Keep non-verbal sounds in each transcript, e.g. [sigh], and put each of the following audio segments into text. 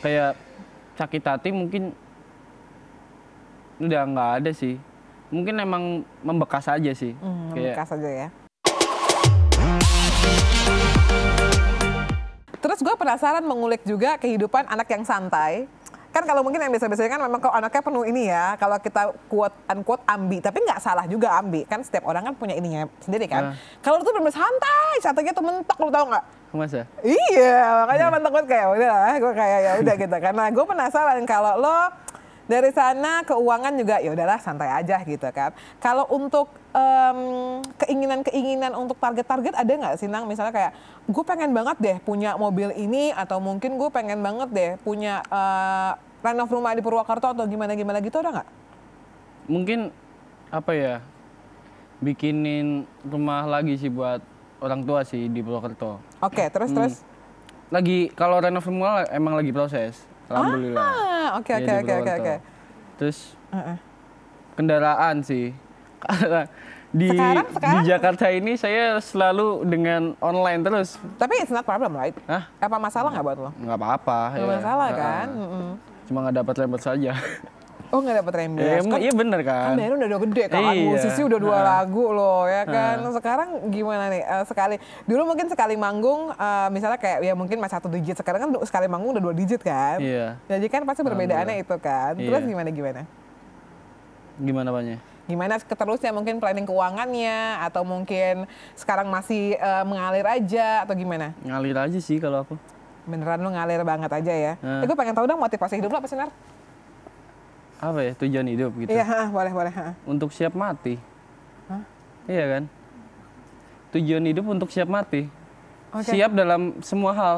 kayak sakit hati mungkin udah nggak ada sih mungkin emang membekas aja sih hmm, kayak... membekas aja ya terus gue penasaran mengulik juga kehidupan anak yang santai kan kalau mungkin yang biasa biasa kan memang kalau anaknya penuh ini ya kalau kita quote unquote ambi tapi nggak salah juga ambi kan setiap orang kan punya ininya sendiri kan uh. kalau itu benar santai satunya tuh mentok lu tau nggak ya? iya makanya yeah. mentok banget kayak udah gue kayak ya udah gitu karena gue penasaran kalau lo dari sana keuangan juga ya udahlah santai aja gitu kan. Kalau untuk keinginan-keinginan um, untuk target-target ada nggak sih Nang? Misalnya kayak gue pengen banget deh punya mobil ini atau mungkin gue pengen banget deh punya uh, renov rumah di Purwakarta atau gimana-gimana gitu ada nggak? Mungkin apa ya bikinin rumah lagi sih buat orang tua sih di Purwakarta. Oke, okay, terus hmm. terus. Lagi kalau renov rumah emang lagi proses. Ah, Alhamdulillah. Ah Ah, iya, oke oke oke oke. oke. Terus uh -uh. kendaraan sih. di sekarang, sekarang, di Jakarta ini saya selalu dengan online terus. Tapi it's not problem right? Hah? Apa masalah nggak buat lo? Nggak apa-apa. Nggak ya. masalah kan? Uh -uh. Cuma nggak dapat lembut saja. [laughs] Oh gak dapet rembias. Ya, kan, iya bener kan. Kan Meru udah, udah gede kan, iya. musisi udah dua lagu loh ya nah. kan. Nah, sekarang gimana nih uh, sekali, dulu mungkin sekali manggung uh, misalnya kayak ya mungkin mas satu digit, sekarang kan sekali manggung udah dua digit kan. Iya. Jadi kan pasti perbedaannya itu kan. Iya. Terus gimana-gimana? Gimana banyak? gimana keterusnya mungkin planning keuangannya atau mungkin sekarang masih uh, mengalir aja atau gimana? Ngalir aja sih kalau aku. Beneran lu ngalir banget aja ya. Nah. Eh, gue pengen tahu dong motivasi hidup lu apa sih Nar? apa ya tujuan hidup gitu. Iya, boleh boleh. Untuk siap mati. Hah? Iya kan? Tujuan hidup untuk siap mati. Okay. Siap dalam semua hal.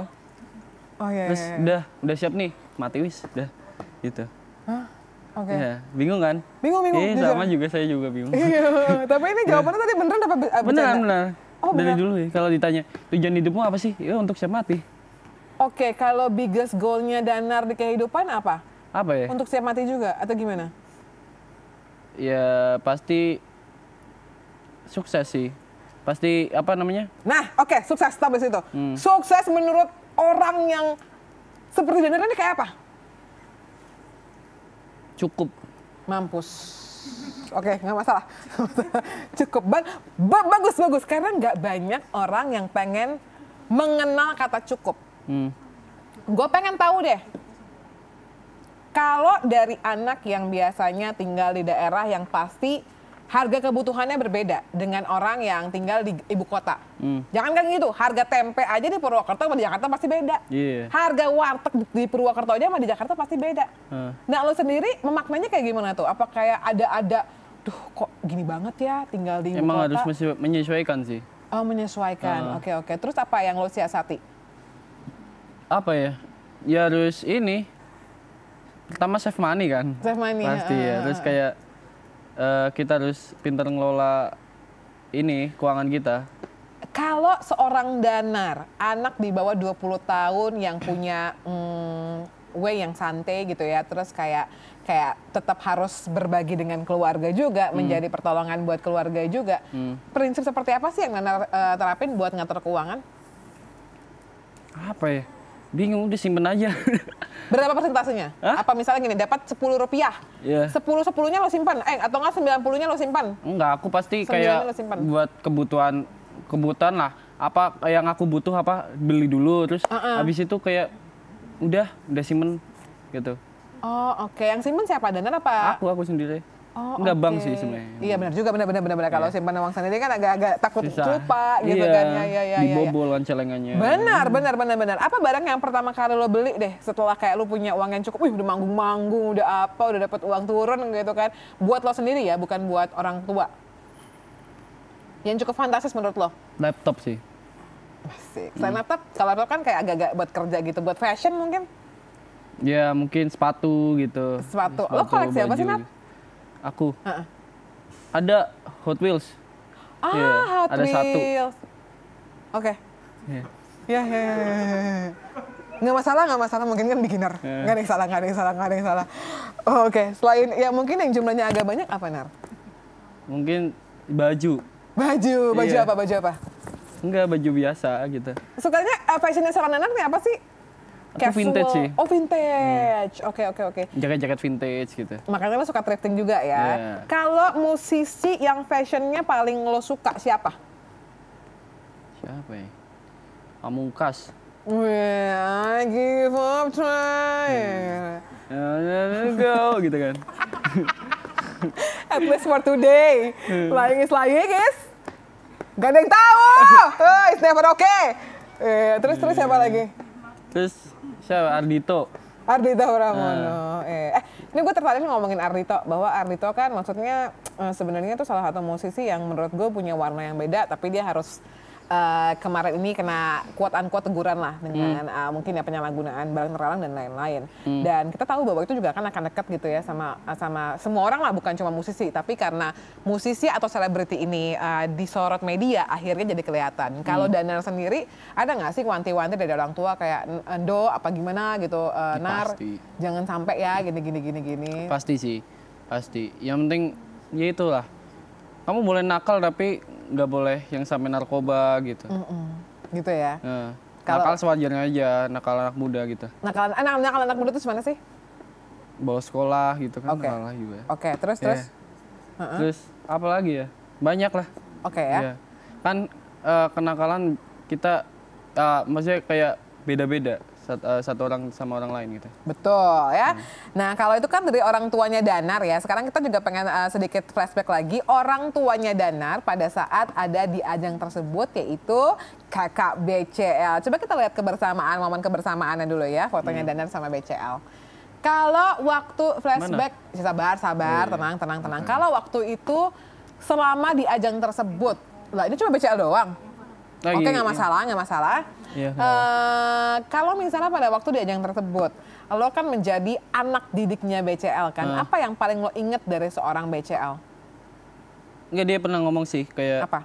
Oh iya. iya Terus iya, udah udah siap nih mati wis udah gitu. Hah? Oke. Okay. Ya, bingung kan? Bingung bingung. eh, sama juga saya juga bingung. Iya. [laughs] Tapi ini jawabannya tadi beneran apa? Eh, beneran benar. Oh, bener. Dari dulu ya kalau ditanya tujuan hidupmu apa sih? Ya untuk siap mati. Oke, okay, kalau biggest goalnya Danar di kehidupan apa? apa ya? Untuk siap mati juga atau gimana? Ya pasti sukses sih. Pasti apa namanya? Nah, oke, okay, sukses tapi di situ. Hmm. Sukses menurut orang yang seperti Daniel ini kayak apa? Cukup. Mampus. Oke, okay, nggak masalah. [laughs] Cukup. Ba ba bagus, bagus. Karena nggak banyak orang yang pengen mengenal kata cukup. Hmm. Gue pengen tahu deh, kalau dari anak yang biasanya tinggal di daerah yang pasti harga kebutuhannya berbeda dengan orang yang tinggal di ibu kota. Hmm. Jangan kan gitu, harga tempe aja di Purwokerto sama di Jakarta pasti beda. Yeah. Harga warteg di Purwokerto aja sama di Jakarta pasti beda. Uh. Nah, lo sendiri memaknanya kayak gimana tuh? Apa kayak ada-ada, duh kok gini banget ya tinggal di ibu Emang kota? Emang harus menyesuaikan sih. Oh, menyesuaikan. Oke, uh. oke. Okay, okay. Terus apa yang lo siasati? Apa ya? Ya harus ini, pertama save money kan save money pasti ya eh, terus eh. kayak uh, kita harus pintar ngelola ini keuangan kita kalau seorang danar anak di bawah 20 tahun yang punya mm, way yang santai gitu ya terus kayak kayak tetap harus berbagi dengan keluarga juga hmm. menjadi pertolongan buat keluarga juga hmm. prinsip seperti apa sih yang danar uh, terapin buat ngatur keuangan apa ya bingung disimpan aja [laughs] Berapa persentasenya? Hah? Apa misalnya gini, dapat sepuluh rupiah. Yeah. Iya. sepuluhnya lo simpan, eh atau enggak sembilan puluhnya lo simpan? Enggak, aku pasti kayak buat kebutuhan kebutuhan lah. Apa yang aku butuh apa beli dulu terus uh -uh. habis itu kayak udah udah simen gitu. Oh, oke. Okay. Yang simen siapa? dana apa? Aku, aku sendiri. Oh, Enggak okay. bank sih sebenarnya. Iya benar juga benar benar benar kalau yeah. simpan uang sendiri kan agak-agak takut Sisa. lupa gitu yeah. kan. Ya ya ya. Dibobol ya, ya. Kan celengannya. Benar benar benar benar. Apa barang yang pertama kali lo beli deh setelah kayak lo punya uang yang cukup, wih udah manggung-manggung, udah apa, udah dapat uang turun gitu kan. Buat lo sendiri ya, bukan buat orang tua. Yang cukup fantastis menurut lo? Laptop sih. Masih. Hmm. Selain hmm. laptop, kalau laptop kan kayak agak-agak buat kerja gitu, buat fashion mungkin? Ya mungkin sepatu gitu. Sepatu. sepatu lo koleksi apa sih, Nat? aku. Uh-uh. Ada Hot Wheels. Ah, yeah, Hot ada Wheels. satu. Oke. Okay. Yeah. Ya, yeah, ya, yeah, yeah, Nggak masalah, nggak masalah. Mungkin kan beginner. Yeah. Nggak ada yang salah, nggak ada yang salah, nggak ada yang salah. Oh, Oke, okay. selain ya mungkin yang jumlahnya agak banyak apa, Nar? Mungkin baju. Baju, baju yeah. apa, baju apa? Enggak, baju biasa gitu. Sukanya uh, fashionnya seorang Nar apa sih? Casual. vintage sih. Oh vintage. Hmm. Oke oke oke. Jaket-jaket vintage gitu. Makanya lo suka thrifting juga ya. Yeah. Kalau musisi yang fashionnya paling lo suka siapa? Siapa ya? Pamungkas. Yeah, I give up trying. Hmm. go gitu kan. [laughs] At least for today. Lying is lying is. Gak ada yang tau! it's never okay. Yeah, terus yeah. terus siapa hmm. lagi? Terus Siapa? Ardito. Ardito Pramono. Uh. Eh, ini gue tertarik ngomongin Ardito bahwa Ardito kan maksudnya eh, sebenarnya tuh salah satu musisi yang menurut gue punya warna yang beda tapi dia harus Eh, kemarin ini kena kuat unquote teguran lah dengan hmm. uh, mungkin ya penyalahgunaan barang terlarang dan lain-lain. Hmm. Dan kita tahu bahwa itu juga kan akan dekat gitu ya sama eh, sama semua orang lah bukan cuma musisi, tapi karena musisi atau selebriti ini uh, disorot media akhirnya jadi kelihatan. Hmm. Kalau Danar sendiri ada nggak sih wanti-wanti dari orang tua kayak do apa gimana gitu uh, nar pasti. jangan sampai ya gini gini gini gini. Pasti sih. Pasti. Yang penting ya itulah kamu boleh nakal tapi nggak boleh yang sampai narkoba gitu. Mm -mm. Gitu ya. Nah, Kalo... nakal sewajarnya aja, nakal anak muda gitu. Nakal anak eh, nakal anak muda itu gimana sih? Bawa sekolah gitu kan okay. nakal juga. Oke, okay. terus yeah. terus. Uh -uh. Terus apa lagi ya? Banyak lah. Oke okay, ya. Yeah. Kan uh, kenakalan kita uh, maksudnya kayak beda-beda satu, uh, eh, satu orang sama orang lain gitu. Betul ya. Hmm. Nah kalau itu kan dari orang tuanya Danar ya. Sekarang kita juga pengen uh, sedikit flashback lagi orang tuanya Danar pada saat ada di ajang tersebut yaitu kakak BCL. Coba kita lihat kebersamaan momen kebersamaannya dulu ya fotonya hmm. Danar sama BCL. Kalau waktu flashback Mana? sabar sabar oh, iya. tenang tenang tenang. Okay. Hmm. Kalau waktu itu selama di ajang tersebut, lah ini cuma BCL doang Oke, okay, nggak iya. masalah, nggak masalah. Uh, kalau misalnya pada waktu di ajang tersebut, lo kan menjadi anak didiknya BCL kan, uh. apa yang paling lo inget dari seorang BCL? Nggak dia pernah ngomong sih kayak. Apa?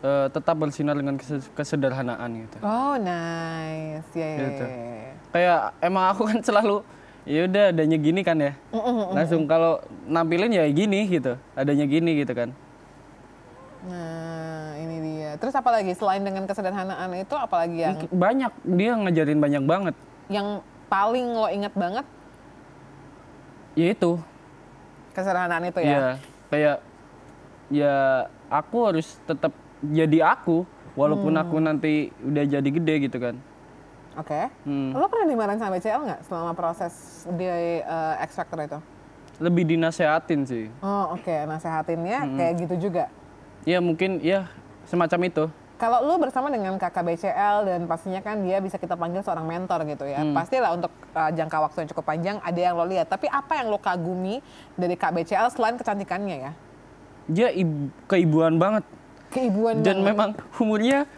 Uh, tetap bersinar dengan kesederhanaan gitu. Oh nice, ya. Yeah, gitu. Iya, kayak emang aku kan [laughs] selalu ya udah adanya gini kan ya. uh, uh, uh. Langsung mm. kalau nampilin ya gini gitu, adanya gini gitu kan. Nah. Iya. Terus apa lagi selain dengan kesederhanaan itu apalagi yang banyak dia ngajarin banyak banget. Yang paling lo inget banget? Ya itu. Kesederhanaan itu ya. ya Kayak ya aku harus tetap jadi aku walaupun hmm. aku nanti udah jadi gede gitu kan. Oke. Okay. Hmm. Lo pernah dimarahin sama BCL nggak selama proses di uh, X Factor itu? Lebih dinasehatin sih. Oh oke, okay. nasehatinnya hmm. kayak gitu juga? Ya mungkin ya semacam itu kalau lu bersama dengan kakak BCL dan pastinya kan dia bisa kita panggil seorang mentor gitu ya. Hmm. Pastilah untuk uh, jangka waktu yang cukup panjang ada yang lo lihat. Tapi apa yang lo kagumi dari kak BCL selain kecantikannya ya? Dia keibuan banget. Keibuan dan banget. memang umurnya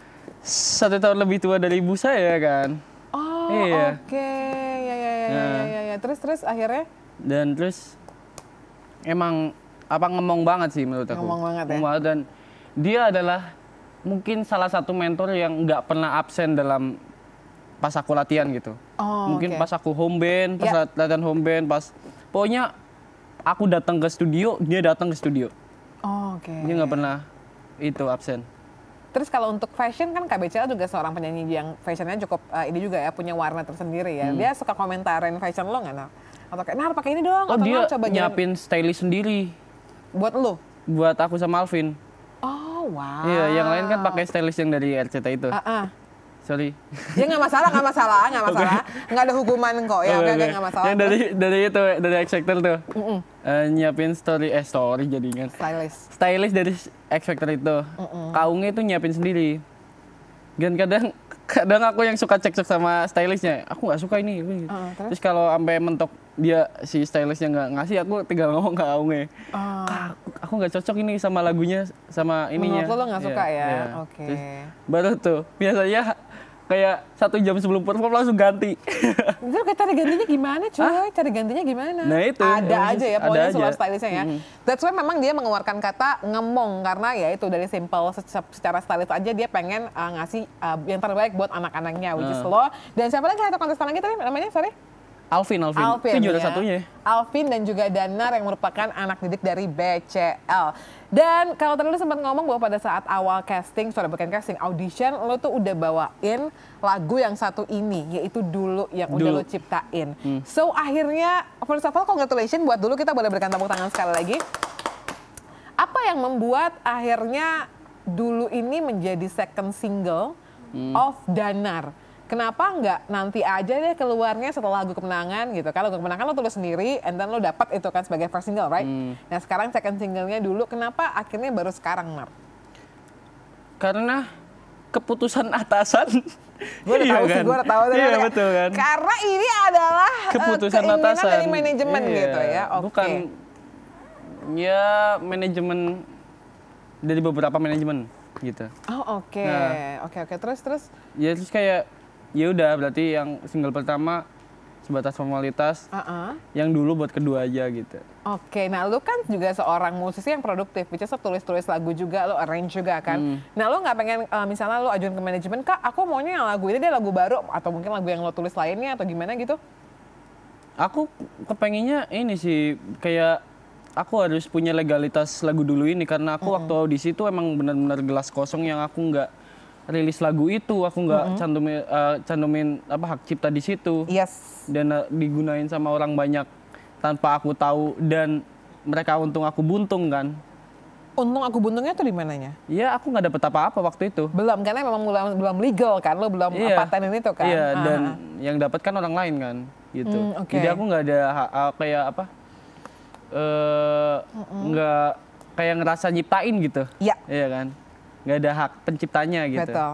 satu tahun lebih tua dari ibu saya kan. Oh iya. oke. Okay. Ya, ya, ya, ya, nah. ya, ya, ya. Terus terus akhirnya? Dan terus emang apa ngomong banget sih menurut aku. Ngomong banget ya. dan dia adalah mungkin salah satu mentor yang nggak pernah absen dalam pas aku latihan gitu. Oh, mungkin okay. pas aku home band, pas yeah. latihan home band, pas pokoknya aku datang ke studio, dia datang ke studio. Oh, oke. Okay. Dia nggak pernah itu absen. Terus kalau untuk fashion kan KBCL juga seorang penyanyi yang fashionnya cukup uh, ini juga ya punya warna tersendiri ya. Hmm. Dia suka komentarin fashion lo nggak Atau kayak nah pakai ini dong. Oh atau dia coba nyiapin jalan... stylist sendiri. Buat lo? Buat aku sama Alvin. Oh, wow. Iya, yang lain kan pakai stylist yang dari RCT itu. Uh -uh. Sorry. Ya nggak masalah, nggak masalah, nggak masalah. Nggak ada hukuman kok ya, nggak okay, okay. okay, masalah. Yang dari dari itu dari X Factor tuh mm -mm. Uh, nyiapin story eh story jadinya. Stylish. Stylish dari X Factor itu, mm -mm. kaungnya itu nyiapin sendiri. Dan kadang kadang aku yang suka cekcok sama stylistnya aku nggak suka ini uh, terus, terus kalau sampai mentok dia si stylistnya nggak ngasih aku tinggal ngomong ke Aunge uh. Oh. aku nggak cocok ini sama lagunya sama ininya Menurut lo nggak iya, suka ya, ya. yeah. oke okay. baru tuh biasanya kayak satu jam sebelum perform langsung ganti. [laughs] kayak cari gantinya gimana cuy? cari Cari gantinya gimana? Nah itu. Ada ya, aja ya pokoknya sulap stylishnya ya. Mm That's why memang dia mengeluarkan kata ngemong karena ya itu dari simple secara stylish aja dia pengen uh, ngasih uh, yang terbaik buat anak-anaknya which uh. is lo. Dan siapa lagi yang kontestan lagi tadi namanya sorry? Alvin, Alvin. Alvin itu juara ya. satunya. Alvin dan juga Danar yang merupakan anak didik dari BCL. Dan kalau tadi lu sempat ngomong bahwa pada saat awal casting, sorry bukan casting, audition, lo tuh udah bawain lagu yang satu ini, yaitu Dulu yang dulu. udah lo ciptain. Hmm. So akhirnya, first of all congratulations buat Dulu, kita boleh berikan tepuk tangan sekali lagi. Apa yang membuat akhirnya Dulu ini menjadi second single hmm. of Danar? kenapa nggak nanti aja deh keluarnya setelah lagu kemenangan gitu kan lagu kemenangan lo tulis sendiri and then lo dapat itu kan sebagai first single right hmm. nah sekarang second singlenya dulu kenapa akhirnya baru sekarang Mar? karena keputusan atasan [laughs] gue udah iya tahu kan? sih gue udah tahu iya, betul kan karena ini adalah eh, keputusan uh, atasan dari manajemen iya, gitu ya okay. bukan ya manajemen dari beberapa manajemen gitu oh oke okay. nah, oke okay, oke okay. terus terus ya terus kayak ya udah berarti yang single pertama sebatas formalitas. Uh-uh. Yang dulu buat kedua aja gitu. Oke, okay, nah lu kan juga seorang musisi yang produktif, bisa is tulis-tulis lagu juga, lu arrange juga kan. Hmm. Nah lu nggak pengen uh, misalnya lu ajuin ke manajemen, kak aku maunya yang lagu ini dia lagu baru, atau mungkin lagu yang lo tulis lainnya atau gimana gitu? Aku kepenginnya ini sih, kayak aku harus punya legalitas lagu dulu ini, karena aku hmm waktu audisi itu emang benar-benar gelas kosong yang aku nggak rilis lagu itu aku nggak mm-hmm. cantumin uh, cantumin apa hak cipta di situ yes dan uh, digunain sama orang banyak tanpa aku tahu dan mereka untung aku buntung kan untung aku buntungnya tuh di mananya Iya aku nggak dapet apa-apa waktu itu belum karena memang belum belum legal kan lo belum yeah. patenin itu kan iya yeah, dan ah, ah, ah. yang dapat kan orang lain kan gitu mm, okay. jadi aku nggak ada uh, kayak apa eh, nggak uh, kayak ngerasa nyiptain gitu iya yeah. iya kan nggak ada hak penciptanya gitu. Betul.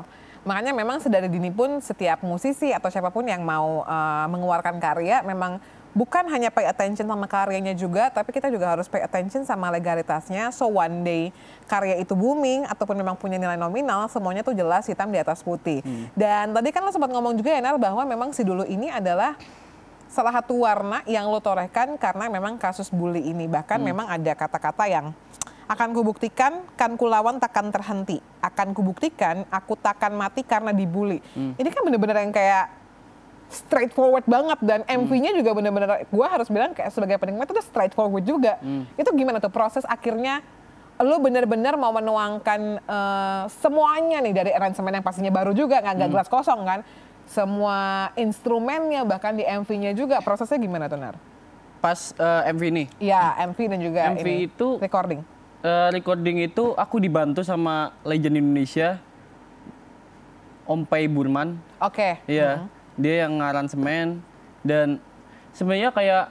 Makanya memang sedari dini pun setiap musisi atau siapapun yang mau uh, mengeluarkan karya memang bukan hanya pay attention sama karyanya juga, tapi kita juga harus pay attention sama legalitasnya. So one day karya itu booming ataupun memang punya nilai nominal, semuanya tuh jelas hitam di atas putih. Hmm. Dan tadi kan lo sempat ngomong juga ya bahwa memang si dulu ini adalah salah satu warna yang lo torehkan karena memang kasus bully ini. Bahkan hmm. memang ada kata-kata yang akan kubuktikan, kan kulawan takkan terhenti. Akan kubuktikan, aku takkan mati karena dibully. Hmm. Ini kan bener-bener yang kayak straightforward banget dan MV-nya hmm. juga bener-bener gue harus bilang kayak sebagai penikmat itu straightforward juga. Hmm. Itu gimana tuh proses akhirnya lu bener-bener mau menuangkan uh, semuanya nih dari aransemen yang pastinya baru juga nggak hmm. gelas kosong kan semua instrumennya bahkan di MV-nya juga prosesnya gimana tuh Nar? Pas uh, eh, MV ini? Iya MV dan juga MV ini, itu recording uh, recording itu aku dibantu sama legend Indonesia Om Pai Burman. Oke. Okay. Iya. Hmm. Dia yang ngaran semen dan sebenarnya kayak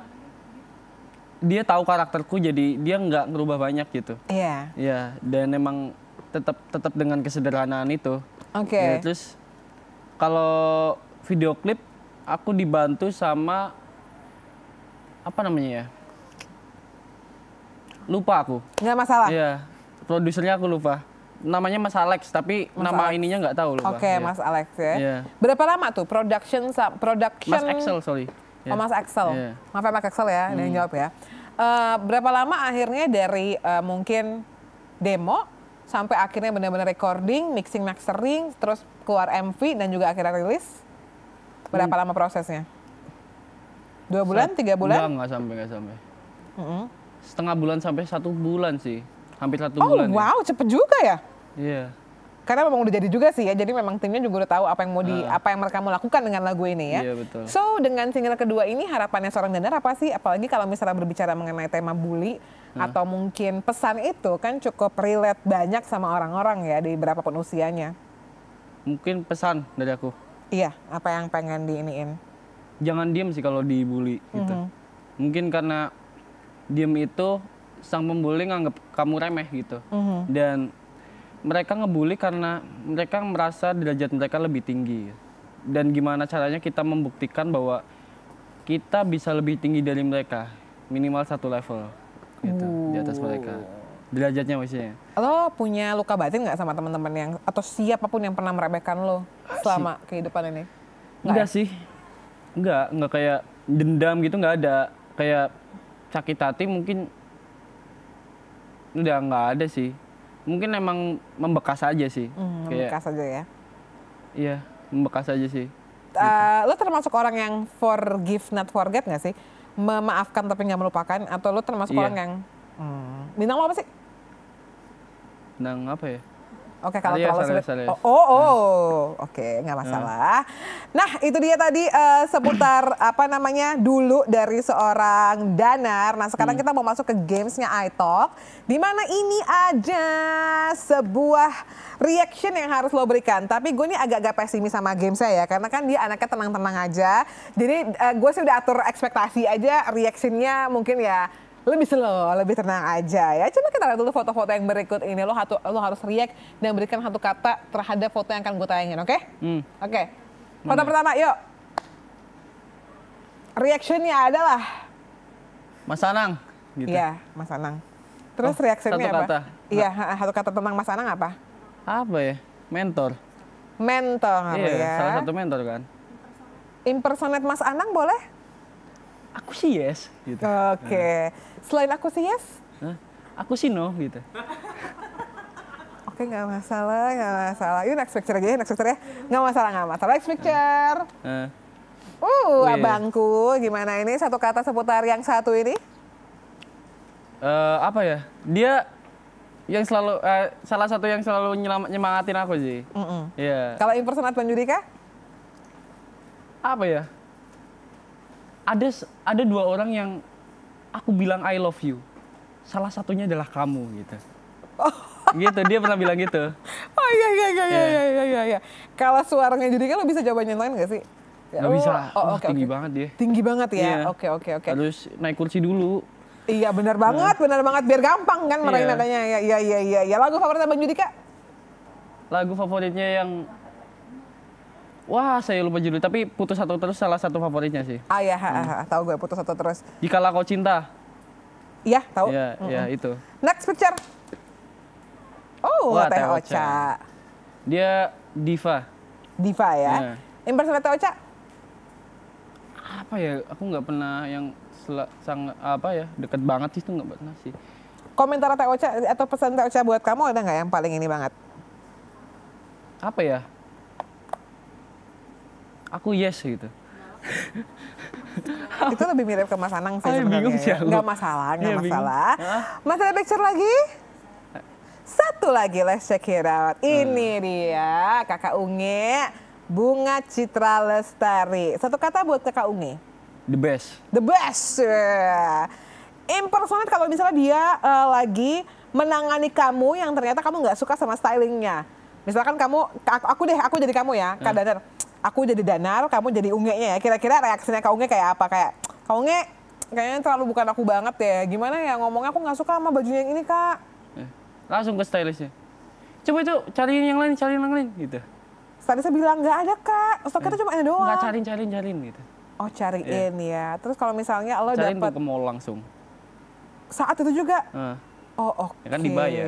dia tahu karakterku jadi dia nggak ngerubah banyak gitu. Iya. Yeah. Iya, dan emang tetap tetap dengan kesederhanaan itu. Oke. Okay. Ya, terus kalau video klip aku dibantu sama apa namanya ya? Lupa aku. Nggak masalah. Iya. Produsernya aku lupa. Namanya Mas Alex, tapi Mas nama Alex. ininya nggak tahu lupa. Oke, okay, ya. Mas Alex ya. ya. Berapa lama tuh production production Mas Excel, sorry. Ya. Oh, Mas Excel. Ya. Maaf ya Mas Excel ya, hmm. yang jawab ya. Uh, berapa lama akhirnya dari uh, mungkin demo sampai akhirnya benar-benar recording, mixing, mastering, terus keluar MV dan juga akhirnya rilis? Berapa hmm. lama prosesnya? Dua bulan, tiga bulan? Enggak, enggak sampai, enggak sampai. Mm -hmm setengah bulan sampai satu bulan sih hampir satu oh, bulan. Oh wow, ya. cepet juga ya? Iya. Yeah. Karena memang udah jadi juga sih ya, jadi memang timnya juga udah tahu apa yang mau di uh. apa yang mereka mau lakukan dengan lagu ini ya. Iya yeah, betul. So dengan single kedua ini harapannya seorang Danar apa sih? Apalagi kalau misalnya berbicara mengenai tema bully uh. atau mungkin pesan itu kan cukup relate banyak sama orang-orang ya di berapapun usianya. Mungkin pesan dari aku. Iya, apa yang pengen diiniin? Jangan diem sih kalau dibully gitu. Mm -hmm. Mungkin karena diem itu sang pembuli nganggap kamu remeh gitu uh mhm. -huh. dan mereka ngebully karena mereka merasa derajat mereka lebih tinggi dan gimana caranya kita membuktikan bahwa kita bisa lebih tinggi dari mereka minimal satu level gitu uh. di atas mereka derajatnya maksudnya lo punya luka batin nggak sama teman-teman yang atau siapapun yang pernah meremehkan lo selama si. kehidupan ini enggak ya? sih enggak enggak kayak dendam gitu nggak ada kayak sakit hati mungkin udah nggak ada sih mungkin emang membekas aja sih hmm, kayak, membekas aja ya iya membekas aja sih uh, lo termasuk orang yang forgive not forget nggak sih memaafkan tapi nggak melupakan atau lo termasuk yeah. orang yang hmm, Minang apa sih Minang apa ya Oke, kalau ya, terlalu sulit. Oh, oh, oh. Hmm. oke, okay, nggak hmm. masalah. Nah, itu dia tadi uh, seputar apa namanya dulu dari seorang danar. Nah, sekarang hmm. kita mau masuk ke gamesnya iTalk. Di mana ini aja sebuah reaction yang harus lo berikan. Tapi gue ini agak-agak pesimis sama gamesnya ya, karena kan dia anaknya tenang-tenang aja. Jadi uh, gue sih udah atur ekspektasi aja, reactionnya mungkin ya lebih slow, lebih tenang aja ya. Coba kita lihat dulu foto-foto yang berikut ini. Lo, hatu, lo harus react dan berikan satu kata terhadap foto yang akan gue tayangin, oke? Okay? Hmm. Oke. Okay. Foto Mana? pertama, yuk. Reactionnya adalah... Mas Anang, gitu. Iya, Mas Anang. Terus oh, reaksinya apa? Kata. Iya, satu kata tentang Mas Anang apa? Apa ya? Mentor. Mentor, iya, ya? salah satu mentor kan. Impersonate Mas Anang boleh? aku sih yes gitu. Oke. Okay. Nah. Selain aku sih yes? Aku sih no gitu. Oke, okay, nggak masalah, nggak masalah. Yuk next picture aja, ya, next picture ya. Nggak masalah, nggak masalah. Next picture. Uh. Uh, abangku, gimana ini satu kata seputar yang satu ini? Uh, apa ya? Dia yang selalu uh, salah satu yang selalu nyemangatin aku sih. Iya. Mm -mm. yeah. Kalau impersonat Bang Judika? Apa ya? Ada ada dua orang yang aku bilang I love you. Salah satunya adalah kamu gitu. Oh. Gitu, dia pernah bilang gitu. Oh iya iya iya iya iya iya iya. iya. Kalau suaranya jadi kan lo bisa jawabannya lain gak sih? Ya, gak oh, bisa. Oh, oh okay, tinggi okay. banget dia. Tinggi banget ya. Iya. Oke oke oke. Okay, Harus naik kursi dulu. Iya benar nah. banget, nah. benar banget biar gampang kan meraih yeah. nadanya. Ya iya iya iya. Ya lagu favorit Abang Judika? Lagu favoritnya yang Wah, saya lupa judul, tapi Putus Satu Terus salah satu favoritnya sih. Ah ya, hmm. tahu gue Putus Satu Terus. Jikalau Kau Cinta. Iya, tahu. Iya, mm -hmm. ya, itu. Next picture. Oh, Wah, Teh Ocha. Ocha. Dia diva. Diva ya. Yeah. Impression Teh Ocha? Apa ya? Aku nggak pernah yang sel- sang apa ya deket banget sih itu nggak pernah sih. Komentar Teh Ocha atau pesan Teh Ocha buat kamu ada nggak yang paling ini banget? Apa ya? aku yes gitu [laughs] itu lebih mirip ke Mas Anang sih oh, iya, sebenarnya. Ya. Nggak masalah, nggak ya, masalah. Mas ada picture lagi? Satu lagi let's check it out. Ini hmm. dia kakak Unge, Bunga Citra Lestari. Satu kata buat kakak Unge. The best. The best. Ya. Impersonate kalau misalnya dia uh, lagi menangani kamu yang ternyata kamu nggak suka sama stylingnya. Misalkan kamu, aku, deh, aku jadi kamu ya, Kak hmm aku jadi danar, kamu jadi ungeknya ya. Kira-kira reaksinya kau unge kayak apa? Kayak kau unge kayaknya terlalu bukan aku banget ya. Gimana ya ngomongnya aku nggak suka sama bajunya yang ini kak. Eh, langsung ke stylistnya. Coba itu cariin yang lain, cariin yang lain gitu. Stylistnya bilang nggak ada kak, stok kita eh, cuma ini doang. Nggak cariin, cariin, cariin gitu. Oh cariin yeah. ya. Terus kalau misalnya lo dapat. Cariin dapet... ke mall langsung. Saat itu juga. Uh. Oh oke. Okay. Ya kan dibayar.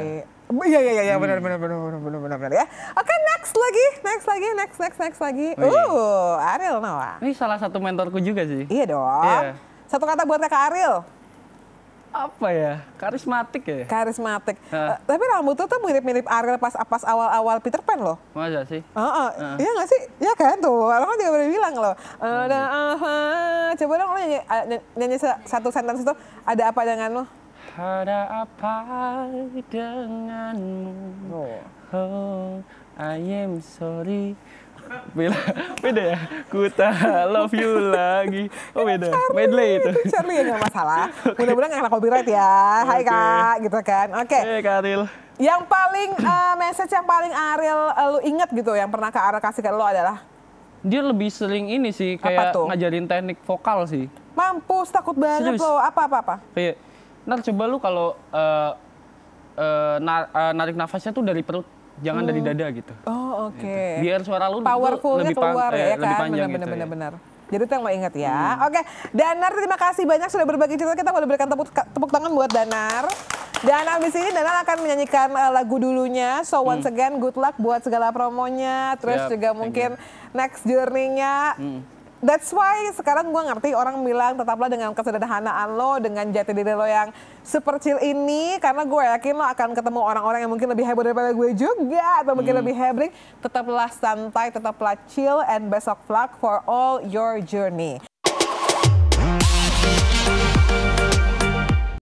Iya iya iya, iya hmm. benar benar benar benar benar benar benar ya. Oke next lagi next lagi next next next lagi. Oh, Uh Ariel Noah. Ini salah satu mentorku juga sih. Iya dong. Iya. Satu kata buat kakak Ariel. Apa ya? Karismatik ya. Karismatik. Uh. tapi rambut tuh mirip-mirip Ariel pas pas awal-awal Peter Pan loh. Masa sih? Uh, uh. Uh. Iya nggak sih? Iya kan tuh. Orang kan juga pernah bilang loh. Hmm. Ada uh, uh, coba dong lo nyanyi, eh, nyanyi, nyanyi satu sentence itu ada apa dengan lo? ada apa denganmu? Oh, oh I am sorry. Bila, beda ya? Ku tak love you lagi. Oh beda, Charlie, medley itu. itu Charlie yang gak masalah. [laughs] okay. Mudah-mudahan gak kena copyright ya. Hai okay. kak, gitu kan. Oke. Okay. Hey Karil. Yang paling, uh, message yang paling Ariel uh, eh, lu inget gitu, yang pernah kak Ariel kasih ke lo adalah? Dia lebih sering ini sih, kayak ngajarin teknik vokal sih. Mampus, takut banget Serius. lo. Apa-apa-apa? Kayak, Nar coba lu kalau uh, eh, uh, eh, nar uh, eh, narik nafasnya tuh dari perut, jangan hmm. dari dada gitu. Oh, oke. Okay. Gitu. Biar suara lu powerfulnya lebih keluar eh, ya kan. Lebih panjang bener, gitu, bener, ya. bener. Jadi itu yang mau ingat ya. Hmm. Oke, Danar terima kasih banyak sudah berbagi cerita. Kita boleh berikan tepuk, tepuk tangan buat Danar. Dan abis ini Danar akan menyanyikan uh, lagu dulunya. So hmm. once again, good luck buat segala promonya. Terus yep, juga mungkin next journey-nya. Hmm That's why sekarang gue ngerti orang bilang tetaplah dengan kesederhanaan lo, dengan jati diri lo yang super chill ini, karena gue yakin lo akan ketemu orang-orang yang mungkin lebih heboh daripada gue juga, atau mungkin hmm. lebih hebring. Tetaplah santai, tetaplah chill, and best of luck for all your journey.